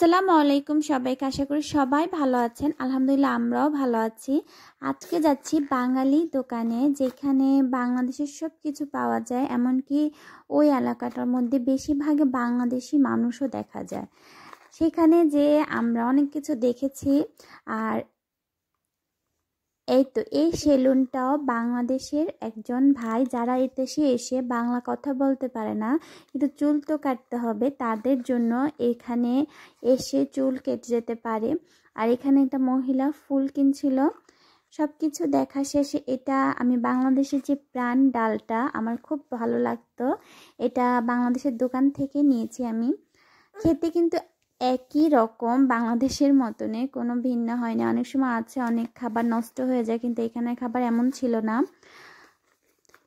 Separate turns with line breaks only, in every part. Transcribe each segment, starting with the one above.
আসসালামু আলাইকুম সবাইকে আশা করি সবাই ভালো আছেন আলহামদুলিল্লাহ আমরাও ভালো আছি আজকে যাচ্ছি বাঙালি দোকানে যেখানে বাংলাদেশের সব কিছু পাওয়া যায় এমনকি ওই এলাকাটার মধ্যে বেশিরভাগ বাংলাদেশি মানুষও দেখা যায় সেখানে যে আমরা অনেক কিছু দেখেছি আর এই তো এই সেলুনটাও বাংলাদেশের একজন ভাই যারা এদেশে এসে বাংলা কথা বলতে পারে না কিন্তু চুল তো কাটতে হবে তাদের জন্য এখানে এসে চুল কেটে যেতে পারে আর এখানে একটা মহিলা ফুল কিনছিল সব কিছু দেখা শেষে এটা আমি বাংলাদেশের যে প্রাণ ডালটা আমার খুব ভালো লাগতো এটা বাংলাদেশের দোকান থেকে নিয়েছি আমি খেতে কিন্তু একই রকম বাংলাদেশের মতনে কোনো ভিন্ন হয় না অনেক সময় আছে অনেক খাবার নষ্ট হয়ে যায় কিন্তু এখানে খাবার এমন ছিল না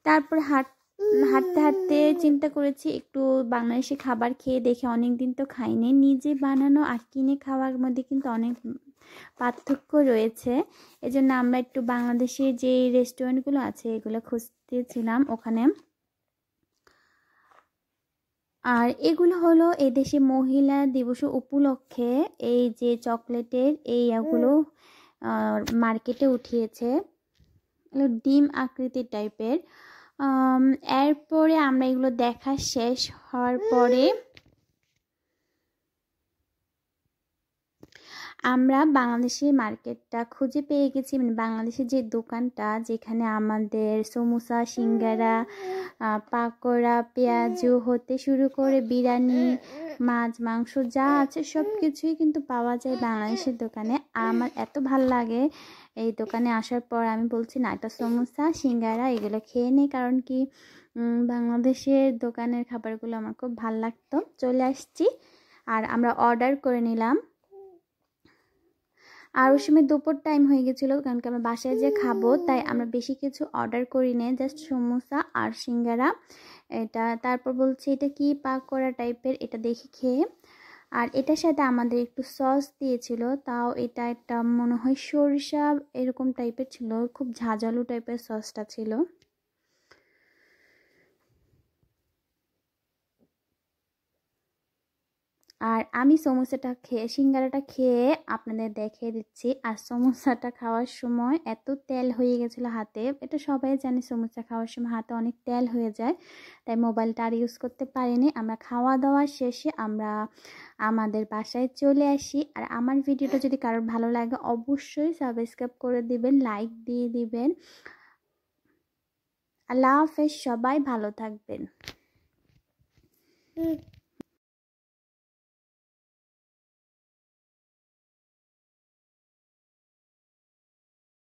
তারপর হাট হাঁটতে হাঁটতে চিন্তা করেছি একটু বাংলাদেশি খাবার খেয়ে দেখে অনেক দিন তো খাইনি নিজে বানানো আর কিনে খাওয়ার মধ্যে কিন্তু অনেক পার্থক্য রয়েছে এজন্য আমরা একটু বাংলাদেশে যে রেস্টুরেন্টগুলো আছে এগুলো খুঁজতেছিলাম ওখানে আর এগুলো হলো এদেশে মহিলা দিবস উপলক্ষে এই যে চকলেটের এই এগুলো মার্কেটে উঠিয়েছে ডিম আকৃতির টাইপের এরপরে আমরা এগুলো দেখা শেষ হওয়ার পরে আমরা বাংলাদেশি মার্কেটটা খুঁজে পেয়ে গেছি মানে বাংলাদেশের যে দোকানটা যেখানে আমাদের সমোসা সিঙ্গারা পাকোড়া পেঁয়াজু হতে শুরু করে বিরিয়ানি মাছ মাংস যা আছে সব কিছুই কিন্তু পাওয়া যায় বাংলাদেশের দোকানে আমার এত ভাল লাগে এই দোকানে আসার পর আমি বলছি না এটা সমোসা সিঙ্গারা এগুলো খেয়ে নেই কারণ কি বাংলাদেশের দোকানের খাবারগুলো আমার খুব ভাল লাগতো চলে আসছি আর আমরা অর্ডার করে নিলাম আর ওই সময় দুপুর টাইম হয়ে গেছিলো কারণ কি আমরা বাসায় যে খাবো তাই আমরা বেশি কিছু অর্ডার করি না জাস্ট সমোসা আর সিঙ্গারা এটা তারপর বলছি এটা কি পাক করা টাইপের এটা দেখে খেয়ে আর এটার সাথে আমাদের একটু সস দিয়েছিল তাও এটা একটা মনে হয় সরিষা এরকম টাইপের ছিল খুব ঝাঁঝালু টাইপের সসটা ছিল আর আমি সমোসাটা খেয়ে সিঙ্গারাটা খেয়ে আপনাদের দেখিয়ে দিচ্ছি আর সমোসাটা খাওয়ার সময় এত তেল হয়ে গেছিলো হাতে এটা সবাই জানে সমোসা খাওয়ার সময় হাতে অনেক তেল হয়ে যায় তাই মোবাইলটা আর ইউজ করতে পারিনি আমরা খাওয়া দাওয়া শেষে আমরা আমাদের বাসায় চলে আসি আর আমার ভিডিওটা যদি কারোর ভালো লাগে অবশ্যই সাবস্ক্রাইব করে দিবেন লাইক দিয়ে দিবেন আল্লাহ হাফেজ সবাই ভালো থাকবেন